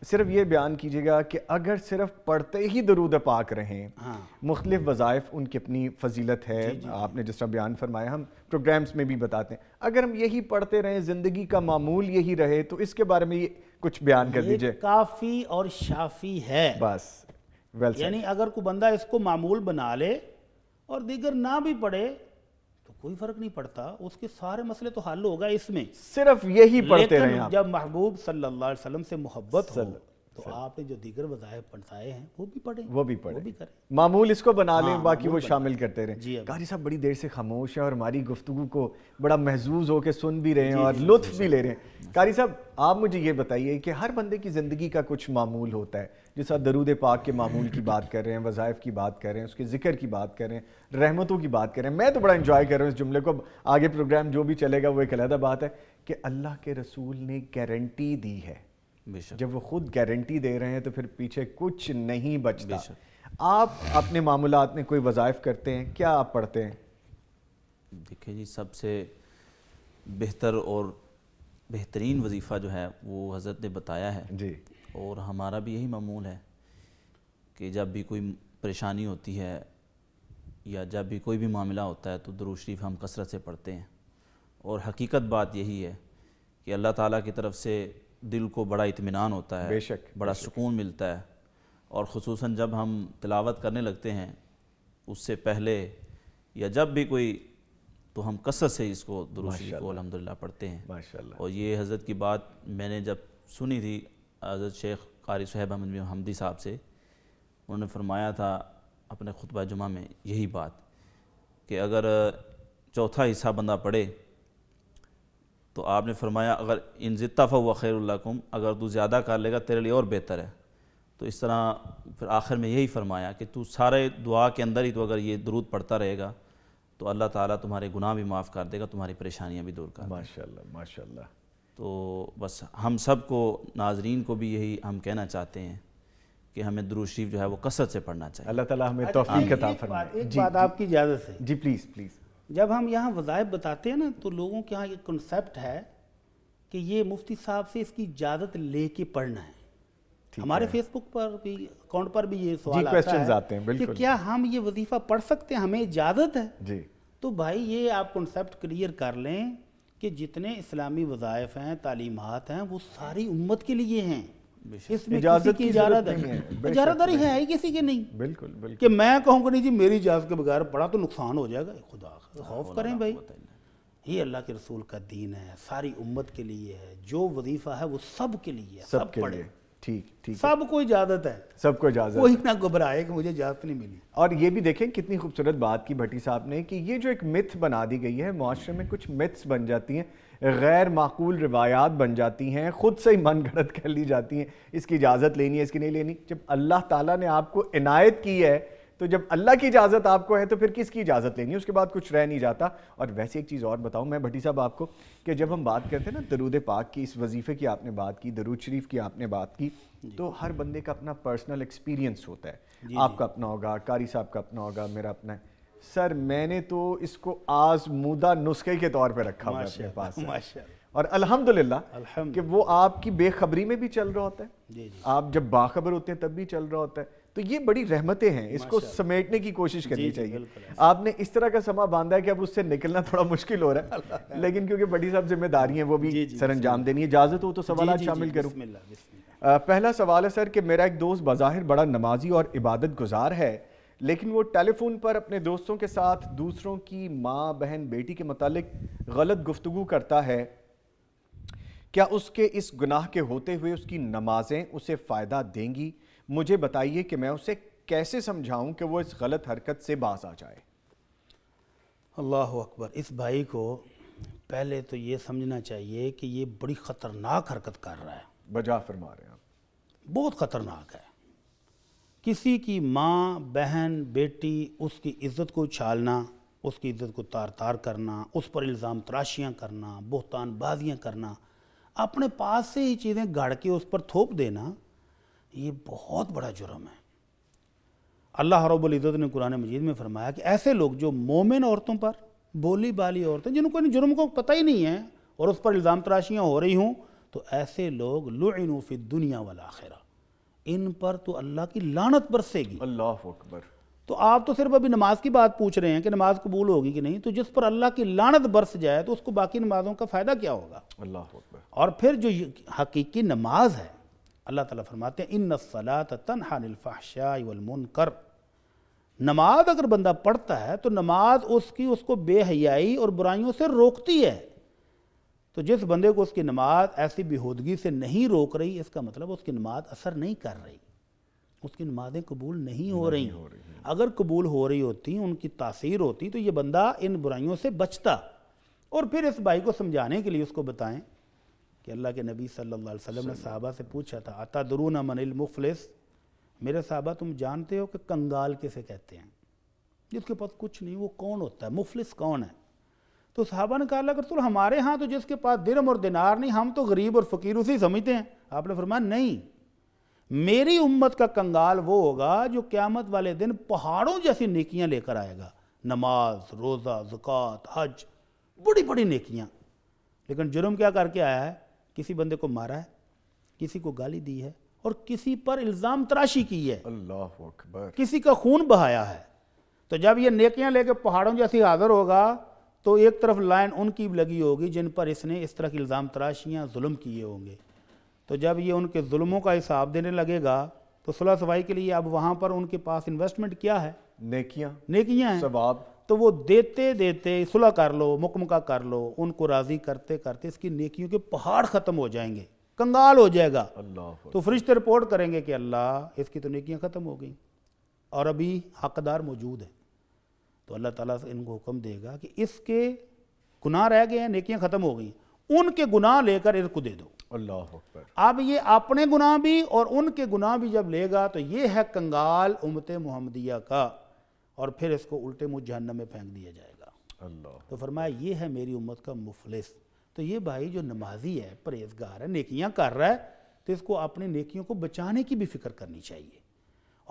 सिर्फ ये बयान कीजिएगा कि अगर सिर्फ पढ़ते ही दरूद पाक रहें हाँ। मुख्तलिफ वज़ाइफ उनकी अपनी फजीलत है जी, जी, आपने जिस तरह बयान फरमाया हम प्रोग्राम्स में भी बताते हैं अगर हम यही पढ़ते रहें ज़िंदगी का मामूल यही रहे तो इसके बारे में ये कुछ बयान कर दीजिए काफी और शाफी है बस वेल यानी अगर कोई बंदा इसको मामूल बना ले और दीगर ना भी पढ़े तो कोई फर्क नहीं पड़ता उसके सारे मसले तो हल होगा इसमें सिर्फ यही पढ़ते रहे जब महबूब सल्लल्लाहु अलैहि वसल्लम से मोहब्बत हो तो आपने जो दीगर वजाय पढ़ताए हैं वो भी पढ़े वो भी पढ़े वो भी करें मामूल इसको बना लें हाँ, बाकी वो शामिल करते रहे जी कारी साहब बड़ी देर से खामोश है और हमारी गुफ्तु को बड़ा महजूज होकर सुन भी रहे हैं और लुत्फ भी ले रहे हैं कारी साहब आप मुझे ये बताइए कि हर बंदे की ज़िंदगी का कुछ मामूल होता है जिस दरूद पाक के मामूल की बात कर रहे हैं वजायफ की बात कर रहे हैं उसके ज़िक्र की बात कर रहे हैं रहमतों की बात कर रहे हैं मैं तो बड़ा इन्जॉय कर रहा हूँ इस जुमले को आगे प्रोग्राम जो भी चलेगा वो एक अलहदा बात है कि अल्लाह के रसूल ने गारंटी दी है जब वो खुद गारंटी दे रहे हैं तो फिर पीछे कुछ नहीं बचता आप अपने मामला में कोई वजायफ़ करते हैं क्या आप पढ़ते हैं देखिए जी सबसे बेहतर और बेहतरीन वजीफ़ा जो है वो हज़रत ने बताया है जी और हमारा भी यही मामूल है कि जब भी कोई परेशानी होती है या जब भी कोई भी मामला होता है तो दरूज शरीफ हम कसरत से पढ़ते हैं और हकीकत बात यही है कि अल्लाह ताला की तरफ से दिल को बड़ा इतमान होता है बेशक बड़ा बेशक। सुकून मिलता है और ख़सूस जब हम तिलावत करने लगते हैं उससे पहले या जब भी कोई तो हम कसरत से इसको दुरुस्ती को अलहमदिल्ला पढ़ते हैं माशाल्लाह और ये हज़रत की बात मैंने जब सुनी थी हज़रत शेख कारी सहेब अहमद हमदी साहब से उन्होंने फरमाया था अपने खुतबा जुमा में यही बात कि अगर चौथा हिस्सा बंदा पढ़े तो आपने फरमाया अगर इन ज़ित्ता फ़ुआ खैरकुम अगर तू ज़्यादा कर लेगा तेरे लिए और बेहतर है तो इस तरह फिर आखिर में यही फरमाया कि तू सारे दुआ के अंदर ही तो अगर ये दरूद पड़ता रहेगा तो अल्लाह ताला तुम्हारे गुनाह भी माफ़ कर देगा तुम्हारी परेशानियाँ भी दूर कर माशाल्लाह माशाल्लाह तो बस हम सब को नाजरीन को भी यही हम कहना चाहते हैं कि हमें दुरूद शरीफ जो है वो कसरत से पढ़ना चाहिए अल्लाह ताला हमें तोफ़ी अच्छा, एक, एक बात आपकी इजाज़त से जी प्लीज़ प्लीज़ जब हम यहाँ वज़ायब बताते हैं ना तो लोगों के यहाँ ये कंसेप्ट है कि ये मुफ्ती साहब से इसकी इजाज़त ले के पढ़ना है हमारे फेसबुक पर भी अकाउंट पर भी ये सवाल आता है आते हैं कि क्या हम ये वजीफा पढ़ सकते हैं हमें इजाज़त है जी तो भाई ये आप कॉन्सेप्ट क्लियर कर लें कि जितने इस्लामी वज़ायफ़ हैं तालीमत हैं वो सारी उम्मत के लिए हैं इसमें इजाजत की इजारत है इजारतदारी है ही किसी की नहीं बिल्कुल बिल्कुल कि मैं कहूँगा नहीं जी मेरी इजाजत के बगैर बड़ा तो नुकसान हो जाएगा खुदा हाँ, खौफ करें भाई ये अल्लाह के रसूल का दीन है सारी उम्मत के लिए है जो वजीफ़ा है वो सब के लिए सब, सब पढ़े ठीक ठीक सबको इजाज़त है सबको इजाज़त कोई ना घबराए कि मुझे इजाज़त नहीं मिली और ये भी देखें कितनी खूबसूरत बात की भट्टी साहब ने कि ये जो एक मिथ बना दी गई है माशरे में कुछ मिथ्स बन जाती हैं गैर माकूल रिवायात बन जाती हैं ख़ुद से ही मन गलत कर ली जाती हैं इसकी इजाज़त लेनी है इसकी नहीं लेनी जब अल्लाह ताला ने आपको इनायत की है तो जब अल्लाह की इजाज़त आपको है तो फिर किसकी इजाज़त लेनी है उसके बाद कुछ रह नहीं जाता और वैसे एक चीज़ और बताऊँ मैं भट्टी साहब आपको कि जब हम बात करते हैं ना दरूद पाक की इस वजीफ़े की आपने बात की दरूद शरीफ की आपने बात की तो हर बंदे का अपना पर्सनल एक्सपीरियंस होता है आपका अपना होगा कारी साहब का अपना होगा मेरा अपना है सर मैंने तो इसको आजमूदा नुस्खे के तौर पर रखा हुआ अपने पास और अल्हम्दुलिल्लाह कि वो आपकी बेखबरी में भी चल रहा होता है आप जब बाखबर होते हैं तब भी चल रहा होता है तो ये बड़ी रहमतें हैं इसको समेटने की कोशिश करनी चाहिए आपने इस तरह का समा बांधा है कि अब उससे निकलना थोड़ा मुश्किल हो रहा है लेकिन क्योंकि बड़ी साहब जिम्मेदारी है वो भी सर अंजाम देनी है इजाज़त हो तो सवाल शामिल करूँ पहला सवाल है सर कि मेरा एक दोस्त बाहिर बड़ा नमाजी और इबादत गुजार है लेकिन वो टेलीफोन पर अपने दोस्तों के साथ दूसरों की माँ बहन बेटी के मतलब गलत गुफ्तु करता है क्या उसके इस गुनाह के होते हुए उसकी नमाजें उसे फ़ायदा देंगी मुझे बताइए कि मैं उसे कैसे समझाऊं कि वो इस गलत हरकत से बाज आ जाए अल्लाह अकबर इस भाई को पहले तो ये समझना चाहिए कि ये बड़ी ख़तरनाक हरकत कर रहा है बजा फरमा रहे हैं आप बहुत ख़तरनाक है किसी की माँ बहन बेटी उसकी इज़्ज़त को छालना उसकी इज़्ज़त को तार तार करना उस पर इल्ज़ाम तराशियाँ करना बाजियाँ करना अपने पास से ही चीज़ें गाड़ के उस पर थोप देना ये बहुत बड़ा जुर्म है अल्लाह इज़्ज़त ने कुरान मजीद में फरमाया कि ऐसे लोग जो मोमिन औरतों पर बोली बाली औरतें जिनको इन जुर्म को पता ही नहीं है और उस पर इल्ज़ाम तराशियाँ हो रही हों तो ऐसे लोग लुनूफ़ी दुनिया वाला आखिरा इन पर तो अल्लाह की लानत बरसेगी अल्लाह अकबर तो आप तो सिर्फ अभी नमाज की बात पूछ रहे हैं कि नमाज कबूल होगी कि नहीं तो जिस पर अल्लाह की लानत बरस जाए तो उसको बाकी नमाजों का फ़ायदा क्या होगा अल्लाह और फिर जो हकीकी नमाज है अल्लाह ताला फरमाते हैं इन सलात तनहानफ़ाशामन कर नमाज अगर बंदा पढ़ता है तो नमाज उसकी उसको बेहयाई और बुराइयों से रोकती है तो जिस बंदे को उसकी नमाज ऐसी बेहूदगी से नहीं रोक रही इसका मतलब उसकी नमाज असर नहीं कर रही उसकी नमाज़ें कबूल नहीं हो रही हो रही अगर कबूल हो रही होती उनकी तासीर होती तो ये बंदा इन बुराइयों से बचता और फिर इस भाई को समझाने के लिए उसको बताएं कि अल्लाह के नबी सल्लल्लाहु अलैहि वसल्लम ने साहबा से पूछा था अता दरून मनिल मुखलिस मेरे साहबा तुम जानते हो कि कंगाल किसे कहते हैं जिसके पास कुछ नहीं वो कौन होता है मुफलिस कौन है तो साहबा ने कहा अल्लाह रसूल हमारे यहाँ तो जिसके पास दिरम और दिनार नहीं हम तो गरीब और फ़कीर उसी समझते हैं आपने फरमाया नहीं मेरी उम्मत का कंगाल वो होगा जो क़्यामत वाले दिन पहाड़ों जैसी नेकियां लेकर आएगा नमाज रोज़ा ज़क़़त हज बड़ी बड़ी नेकियां लेकिन जुर्म क्या करके आया है किसी बंदे को मारा है किसी को गाली दी है और किसी पर इल्ज़ाम तराशी की है अल्लाह किसी का खून बहाया है तो जब ये नेकियां लेके पहाड़ों जैसी हाजिर होगा तो एक तरफ लाइन उनकी लगी होगी जिन पर इसने इस तरह की इल्ज़ाम तराशियाँ जुल्म किए होंगे तो जब ये उनके जुल्मों का हिसाब देने लगेगा तो सुलह सफाई के लिए अब वहाँ पर उनके पास इन्वेस्टमेंट क्या है नेकियाँ नेकियाँ हैं तो वो देते देते सुलह कर लो मुकमका कर लो उनको राज़ी करते करते इसकी नेकियों के पहाड़ ख़त्म हो जाएंगे कंगाल हो जाएगा तो फरिश्ते रिपोर्ट करेंगे कि अल्लाह इसकी तो नेकियाँ ख़त्म हो गई और अभी हकदार मौजूद है तो अल्लाह ताला से इनको हुक्म देगा कि इसके गुनाह रह गए हैं नेकियां ख़त्म हो गई उनके गुनाह लेकर इनको दे दो अल्लाह अब ये अपने गुनाह भी और उनके गुनाह भी जब लेगा तो ये है कंगाल उमत मोहम्मदिया का और फिर इसको उल्टे मुँह जहन्नम में फेंक दिया जाएगा अल्लाह तो फरमाया ये है मेरी उम्मत का मुफलिस तो ये भाई जो नमाजी है परहेजगार है नेकियां कर रहा है तो इसको अपने नेकियों को बचाने की भी फिक्र करनी चाहिए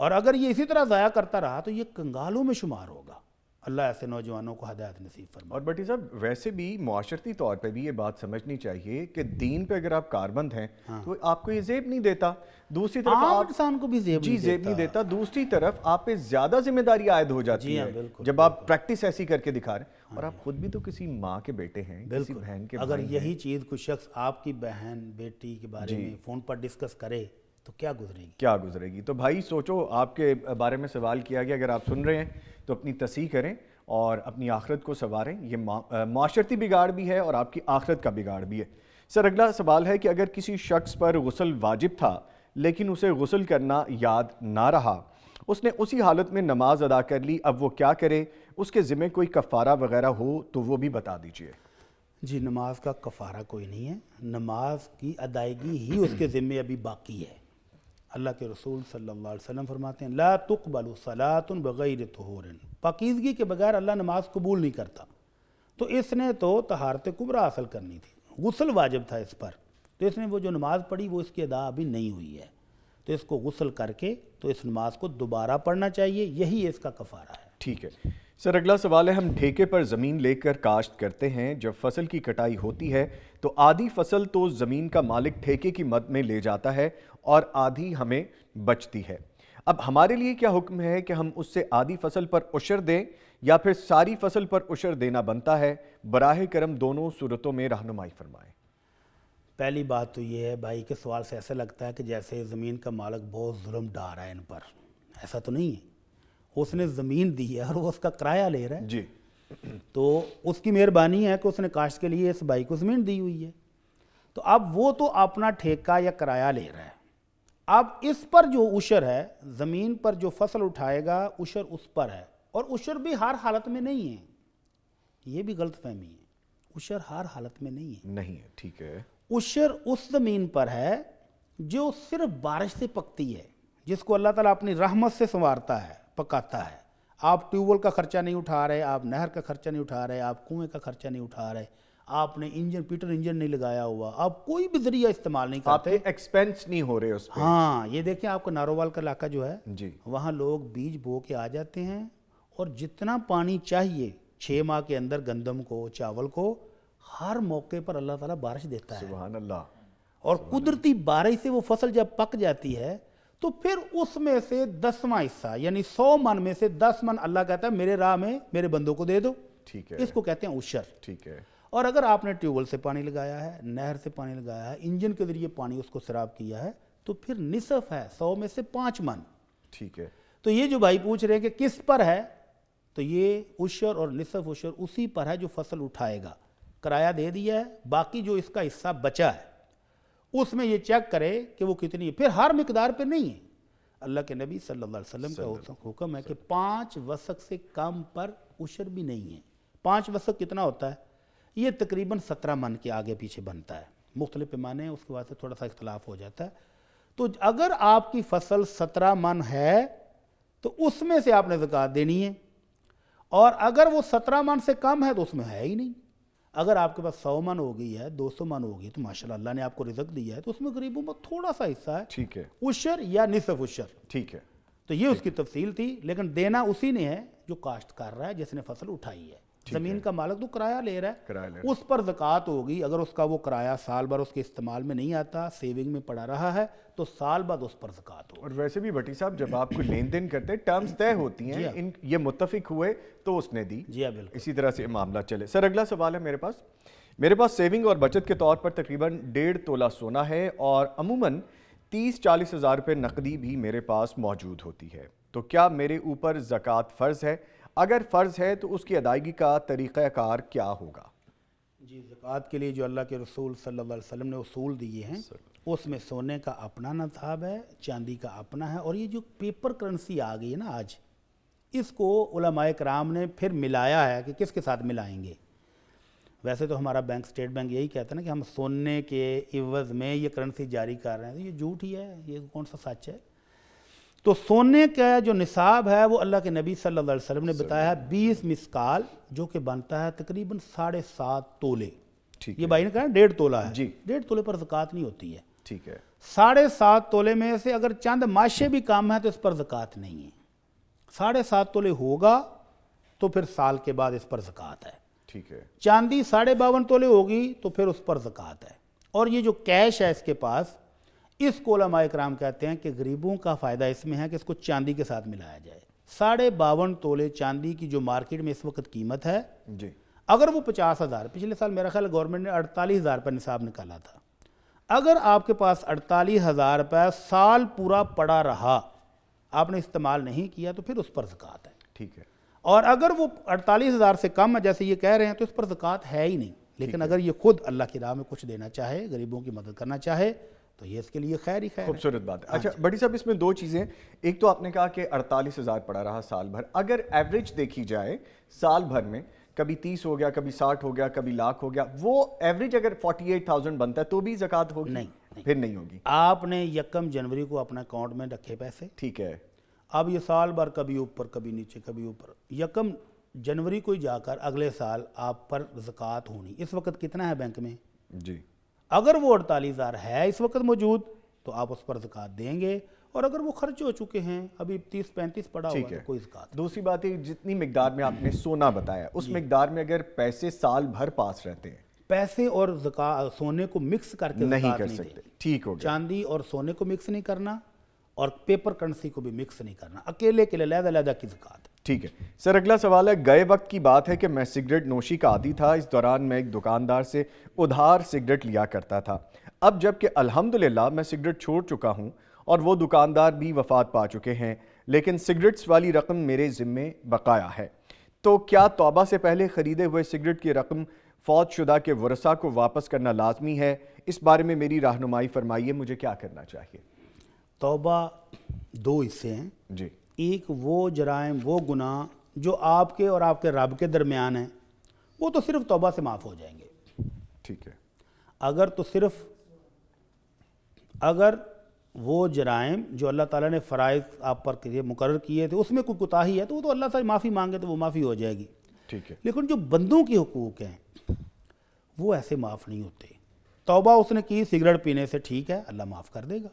और अगर ये इसी तरह ज़ाया करता रहा तो ये कंगालों में शुमार होगा अल्लाह ऐसे नौजवानों को हदायत नसीब फरमा और बटी साहब वैसे भी माशरती तौर पे भी ये बात समझनी चाहिए कि दीन पे अगर आप कारबंद हैं हाँ। तो आपको ये जेब नहीं देता दूसरी तरफ आप इंसान को भी जेब जी नहीं जेब देता। नहीं देता दूसरी तरफ आप पे ज्यादा जिम्मेदारी आयद हो जाती हाँ, है जब आप प्रैक्टिस ऐसी करके दिखा रहे हैं और हाँ आप खुद भी तो किसी माँ के बेटे हैं किसी बहन के अगर यही चीज़ कुछ शख्स आपकी बहन बेटी के बारे में फ़ोन पर डिस्कस करे तो क्या गुजरेगी क्या गुजरेगी तो भाई सोचो आपके बारे में सवाल किया गया अगर आप सुन रहे हैं तो अपनी तसी करें और अपनी आखरत को संवारें ये माशरती बिगाड़ भी है और आपकी आखरत का बिगाड़ भी है सर अगला सवाल है कि अगर किसी शख्स पर गसल वाजिब था लेकिन उसे गसल करना याद ना रहा उसने उसी हालत में नमाज अदा कर ली अब वो क्या करे उसके ज़िम्मे कोई कफ़ारा वगैरह हो तो वो भी बता दीजिए जी नमाज का कफ़ारा कोई नहीं है नमाज की अदायगी ही उसके ज़िम्मे अभी बाकी है अल्लाह के रसूल सल्लल्लाहु अलैहि वसल्लम फरमाते हैं ला तुकबल सलातन बग़ैर तहूर पाकीदगी के बगैर अल्लाह नमाज कबूल नहीं करता तो इसने तो तहारत कुबरा हासिल करनी थी गसल वाजिब था इस पर तो इसने वो जो नमाज़ पढ़ी वो इसकी अदा अभी नहीं हुई है तो इसको गसल करके तो इस नमाज को दोबारा पढ़ना चाहिए यही इसका कफारा है ठीक है सर अगला सवाल है हम ठेके पर ज़मीन लेकर काश्त करते हैं जब फसल की कटाई होती है तो आधी फसल तो ज़मीन का मालिक ठेके की मद में ले जाता है और आधी हमें बचती है अब हमारे लिए क्या हुक्म है कि हम उससे आधी फसल पर उशर दें या फिर सारी फसल पर उशर देना बनता है बराह करम दोनों सूरतों में रहनुमाई फरमाएँ पहली बात तो ये है भाई के सवाल से ऐसा लगता है कि जैसे ज़मीन का मालिक बहुत जुल्म रहा है इन पर ऐसा तो नहीं है उसने ज़मीन दी है और वो उसका किराया ले रहा है जी तो उसकी मेहरबानी है कि उसने काश्त के लिए इस बाई को ज़मीन दी हुई है तो अब वो तो अपना ठेका या किराया ले रहा है अब इस पर जो उशर है ज़मीन पर जो फसल उठाएगा उशर उस पर है और उशर भी हर हालत में नहीं है ये भी गलत फहमी है उशर हर हालत में नहीं है नहीं है ठीक है उशर उस ज़मीन पर है जो सिर्फ बारिश से पकती है जिसको अल्लाह ताला अपनी रहमत से संवारता है पकाता है आप ट्यूबवेल का खर्चा नहीं उठा रहे आप नहर का खर्चा नहीं उठा रहे आप कुएं का खर्चा नहीं उठा रहे आपने इंजन पीटर इंजन नहीं लगाया हुआ आप कोई भी जरिया इस्तेमाल नहीं करते एक्सपेंस नहीं हो रहे उस पे। हाँ ये देखें आपका नारोवाल का इलाका जो है जी वहाँ लोग बीज बो के आ जाते हैं और जितना पानी चाहिए छः माह के अंदर गंदम को चावल को हर मौके पर अल्लाह ताला बारिश देता है अल्लाह और कुदरती बारिश से वो फसल जब पक जाती है तो फिर उसमें से दसवां हिस्सा यानी सौ मन में से दस मन अल्लाह कहता है मेरे राह में मेरे बंदों को दे दो ठीक है इसको कहते हैं उशर ठीक है और अगर आपने ट्यूबवेल से पानी लगाया है नहर से पानी लगाया है इंजन के जरिए पानी उसको शराब किया है तो फिर निसफ है सौ में से पांच मन ठीक है तो ये जो भाई पूछ रहे हैं कि किस पर है तो ये उशर और निसफ उशर उसी पर है जो फसल उठाएगा किराया दे दिया है बाकी जो इसका हिस्सा बचा है उसमें ये चेक करे कि वो कितनी है फिर हर मकदार पे नहीं है अल्लाह के नबी सल्लल्लाहु अलैहि वसल्लम का हुक्म है कि पाँच वसक से कम पर उशर भी नहीं है पाँच वसक कितना होता है ये तकरीबन सत्रह मन के आगे पीछे बनता है मुख्तलिफ पैमाने उसके बाद से थोड़ा सा इख्तलाफ हो जाता है तो अगर आपकी फसल सत्रह मन है तो उसमें से आपने ज़क़ात देनी है और अगर वो सत्रह मन से कम है तो उसमें है ही नहीं अगर आपके पास सौ मन हो गई है दो सौ मन हो गई तो माशा अल्लाह ने आपको रिजक दिया है तो उसमें गरीबों में थोड़ा सा हिस्सा है ठीक है उशर या निसफ उशर ठीक है तो ये उसकी तफसील थी लेकिन देना उसी ने है जो काश्त कर रहा है जिसने फसल उठाई है जमीन का मालिक तो किराया ले रहा है किराया ले उस पर जक़ात होगी अगर उसका वो किराया साल भर उसके इस्तेमाल में नहीं आता सेविंग में पड़ा रहा है तो साल बाद उस पर जक़ात हो और वैसे भी भट्टी साहब जब आप कोई लेन देन करते हैं टर्म्स तय होती हैं हाँ। इन ये मुतफिक हुए तो उसने दी जी हाँ, बिल्कुल इसी तरह से मामला चले सर अगला सवाल है मेरे पास मेरे पास सेविंग और बचत के तौर पर तकरीबन डेढ़ तोला सोना है और अमूमन तीस चालीस हज़ार रुपये नकदी भी मेरे पास मौजूद होती है तो क्या मेरे ऊपर ज़क़़त फ़र्ज़ है अगर फ़र्ज़ है तो उसकी अदायगी का तरीक़ाकार क्या होगा जी ज़क़ात के लिए जो अल्लाह के रसूल सल्लल्लाहु अलैहि वसल्लम ने उसूल दिए हैं उसमें सोने का अपना नसाब है चांदी का अपना है और ये जो पेपर करेंसी आ गई है ना आज इसको कराम ने फिर मिलाया है कि किसके साथ मिलाएंगे वैसे तो हमारा बैंक स्टेट बैंक यही कहता है ना कि हम सोने के इवज़ में ये करेंसी जारी कर रहे हैं तो ये झूठ ही है ये कौन सा सच है तो सोने का जो निसाब है वो अल्लाह के नबी सल्लल्लाहु अलैहि वसल्लम ने बताया है बीस मिसकाल जो कि बनता है तकरीबन साढ़े सात तोले ठीक ये भाई ने कहा डेढ़ तोला है जी डेढ़ तोले पर जक़ात नहीं होती है ठीक है साढ़े सात तोले में से अगर चंद माशे भी काम है तो इस पर जक़ात नहीं है साढ़े सात तोले होगा तो फिर साल के बाद इस पर जक़ात है ठीक है चांदी साढ़े बावन तोले होगी तो फिर उस पर जक़ात है और ये जो कैश है इसके पास इस कोलम आय कराम कहते हैं कि गरीबों का फ़ायदा इसमें है कि इसको चांदी के साथ मिलाया जाए साढ़े बावन तोले चांदी की जो मार्केट में इस वक्त कीमत है जी अगर वो पचास हज़ार पिछले साल मेरा ख्याल गवर्नमेंट ने अड़तालीस हज़ार रुपये निसाब निकाला था अगर आपके पास अड़तालीस हज़ार रुपये साल पूरा पड़ा रहा आपने इस्तेमाल नहीं किया तो फिर उस पर जक़ात है ठीक है और अगर वो अड़तालीस हज़ार से कम है जैसे ये कह रहे हैं तो इस पर जक़ात है ही नहीं लेकिन अगर ये खुद अल्लाह की राह में कुछ देना चाहे गरीबों की मदद करना चाहे तो ये इसके लिए खैर ही खैर खूबसूरत बात है अच्छा हाँ बड़ी साहब इसमें दो चीज़ें एक तो आपने कहा कि अड़तालीस हज़ार पड़ा रहा साल भर अगर एवरेज देखी जाए साल भर में कभी तीस हो गया कभी साठ हो गया कभी लाख हो गया वो एवरेज अगर फोर्टी एट थाउजेंड बनता है तो भी जक़ात होगी नहीं, नहीं फिर नहीं होगी आपने यकम जनवरी को अपने अकाउंट में रखे पैसे ठीक है अब ये साल भर कभी ऊपर कभी नीचे कभी ऊपर यकम जनवरी को ही जाकर अगले साल आप पर जक़ात होनी इस वक्त कितना है बैंक में जी अगर वो अड़तालीस हजार है इस वक्त मौजूद तो आप उस पर जक़ात देंगे और अगर वो खर्च हो चुके हैं अभी तीस पैंतीस पड़ा हुआ है तो कोई जक़ात दूसरी बात है जितनी मकदार में आपने सोना बताया उस मकदार में अगर पैसे साल भर पास रहते हैं पैसे और जका सोने को मिक्स करके नहीं कर सकते ठीक हो चांदी और सोने को मिक्स नहीं करना और पेपर करेंसी को भी मिक्स नहीं करना अकेले के लिए की जक़ात ठीक है सर अगला सवाल है गए वक्त की बात है कि मैं सिगरेट नोशी का आदि था इस दौरान मैं एक दुकानदार से उधार सिगरेट लिया करता था अब जबकि अल्हम्दुलिल्लाह मैं सिगरेट छोड़ चुका हूँ और वो दुकानदार भी वफात पा चुके हैं लेकिन सिगरेट्स वाली रकम मेरे ज़िम्मे बकाया है तो क्या तोबा से पहले ख़रीदे हुए सिगरेट की रकम फौज शुदा के वरसा को वापस करना लाजमी है इस बारे में मेरी रहनुमाई फरमाइए मुझे क्या करना चाहिए तौबा दो हिस्से हैं जी एक वो जराइम वो गुनाह जो आपके और आपके रब के दरमियान है वो तो सिर्फ तौबा से माफ़ हो जाएंगे ठीक है अगर तो सिर्फ अगर वो जराइम जो अल्लाह ताला ने फ़राइज आप पर मुकर किए थे उसमें कोई कोताही है तो वो तो अल्लाह से माफ़ी मांगे तो वो माफ़ी हो जाएगी ठीक है लेकिन जो बंदों के हकूक़ हैं वो ऐसे माफ़ नहीं होते तौबा उसने की सिगरेट पीने से ठीक है अल्लाह माफ़ कर देगा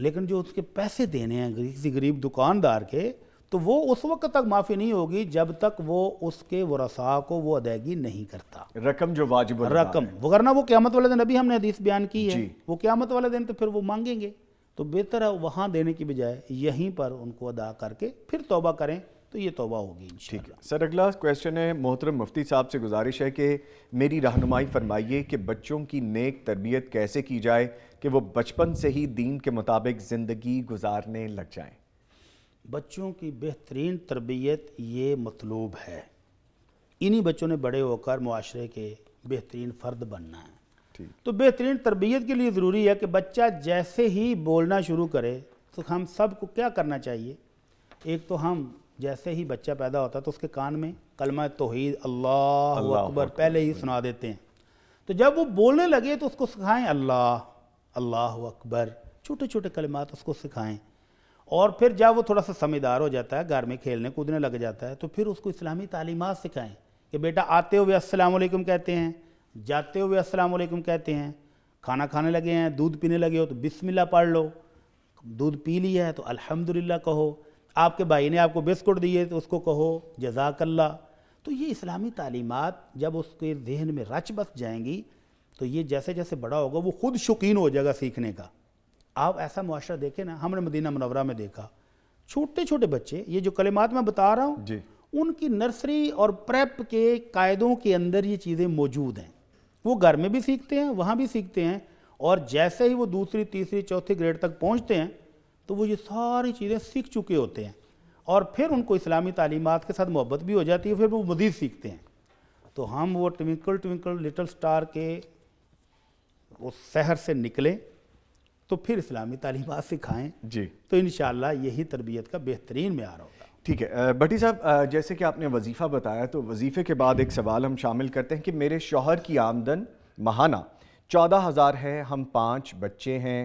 लेकिन जो उसके पैसे देने हैं किसी गरीब दुकानदार के तो वो उस वक्त तक माफ़ी नहीं होगी जब तक वो उसके वसा को वो अदायगी नहीं करता रकम जो वाजिब रकम वरना वो क्यामत वाले दिन अभी हमने हदीस बयान की है वो क्यामत वाले दिन तो फिर वो मांगेंगे तो बेहतर है वहाँ देने की बजाय यहीं पर उनको अदा करके फिर तोबा करें तो ये तोबा होगी ठीक है सर अगला क्वेश्चन है मोहतरम मुफ्ती साहब से गुजारिश है कि मेरी रहनुमाई फरमाइए कि बच्चों की नेक तरबियत कैसे की जाए कि वो बचपन से ही दीन के मुताबिक ज़िंदगी गुजारने लग जाएं? बच्चों की बेहतरीन तरबियत ये मतलूब है इन्हीं बच्चों ने बड़े होकर माशरे के बेहतरीन फ़र्द बनना है तो बेहतरीन तरबियत के लिए ज़रूरी है कि बच्चा जैसे ही बोलना शुरू करे तो हम सब को क्या करना चाहिए एक तो हम जैसे ही बच्चा पैदा होता है तो उसके कान में कलमा तोहद अल्लाह अकबर पहले ही सुना देते हैं तो जब वो बोलने लगे तो उसको सिखाएं अल्लाह अल्लाह अकबर छोटे छोटे कलिमात उसको सिखाएं और फिर जब वो थोड़ा सा समझदार हो जाता है घर में खेलने कूदने लग जाता है तो फिर उसको इस्लामी तालीमत सिखाएं कि बेटा आते हुए असलम कहते हैं जाते हुए असलम कहते हैं खाना खाने लगे हैं दूध पीने लगे हो तो बिस्मिल्लाह पढ़ लो दूध पी लिया है तो अल्हम्दुलिल्लाह कहो आपके भाई ने आपको बिस्कुट दिए तो उसको कहो जजाकल्ला तो ये इस्लामी तालीमत जब उसके जहन में रच बस जाएंगी तो ये जैसे जैसे बड़ा होगा वो खुद शौकीन हो जाएगा सीखने का आप ऐसा मुआरा देखें ना हमने मदीना मनवरा में देखा छोटे छोटे बच्चे ये जो कलिमात मैं बता रहा हूँ उनकी नर्सरी और प्रेप के कायदों के अंदर ये चीज़ें मौजूद हैं वो घर में भी सीखते हैं वहाँ भी सीखते हैं और जैसे ही वो दूसरी तीसरी चौथी ग्रेड तक पहुँचते हैं तो वो ये सारी चीज़ें सीख चुके होते हैं और फिर उनको इस्लामी तालीमत के साथ मोहब्बत भी हो जाती है फिर वो मज़ीद सीखते हैं तो हम वो ट्विंकल ट्विंकल लिटल स्टार के उस शहर से निकले तो फिर इस्लामी तालीमत सिखाएं जी तो इन यही तरबियत का बेहतरीन मैार होगा ठीक है भट्टी साहब जैसे कि आपने वजीफ़ा बताया तो वजीफ़े के बाद एक सवाल हम शामिल करते हैं कि मेरे शोहर की आमदन महाना चौदह हज़ार है हम पाँच बच्चे हैं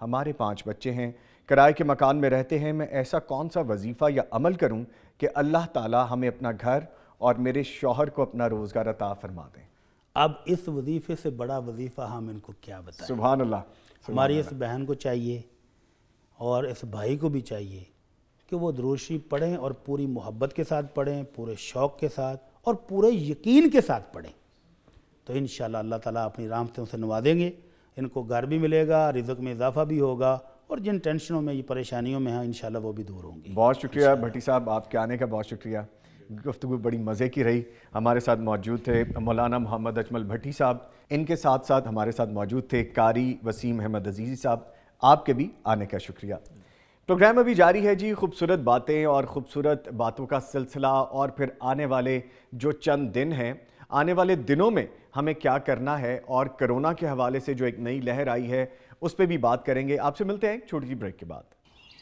हमारे पाँच बच्चे हैं किराए के मकान में रहते हैं मैं ऐसा कौन सा वजीफ़ा या अमल करूं कि अल्लाह ताला हमें अपना घर और मेरे शोहर को अपना रोज़गार अता फरमा दें अब इस वजीफे से बड़ा वजीफ़ा हम इनको क्या बताएं सुबह अल्लाह हमारी इस बहन को चाहिए और इस भाई को भी चाहिए कि वो दरोशी पढ़ें और पूरी मोहब्बत के साथ पढ़ें पूरे शौक़ के साथ और पूरे यकीन के साथ पढ़ें तो इन अल्लाह ताला अपनी राम से नवा नवाजेंगे इनको घर भी मिलेगा रिजक में इजाफा भी होगा और जिन टेंशनों में ये परेशानियों में हैं इन वो भी दूर होंगी बहुत शुक्रिया भट्टी साहब आपके आने का बहुत शुक्रिया गुफ्तु बड़ी मज़े की रही हमारे साथ मौजूद थे मौलाना मोहम्मद अजमल भट्टी साहब इनके साथ साथ हमारे साथ मौजूद थे कारी वसीम अहमद अजीज़ी साहब आपके भी आने का शुक्रिया प्रोग्राम अभी जारी है जी खूबसूरत बातें और ख़ूबसूरत बातों का सिलसिला और फिर आने वाले जो चंद दिन हैं आने वाले दिनों में हमें क्या करना है और करोना के हवाले से जो एक नई लहर आई है उस पर भी बात करेंगे आपसे मिलते हैं छोटी सी ब्रेक के बाद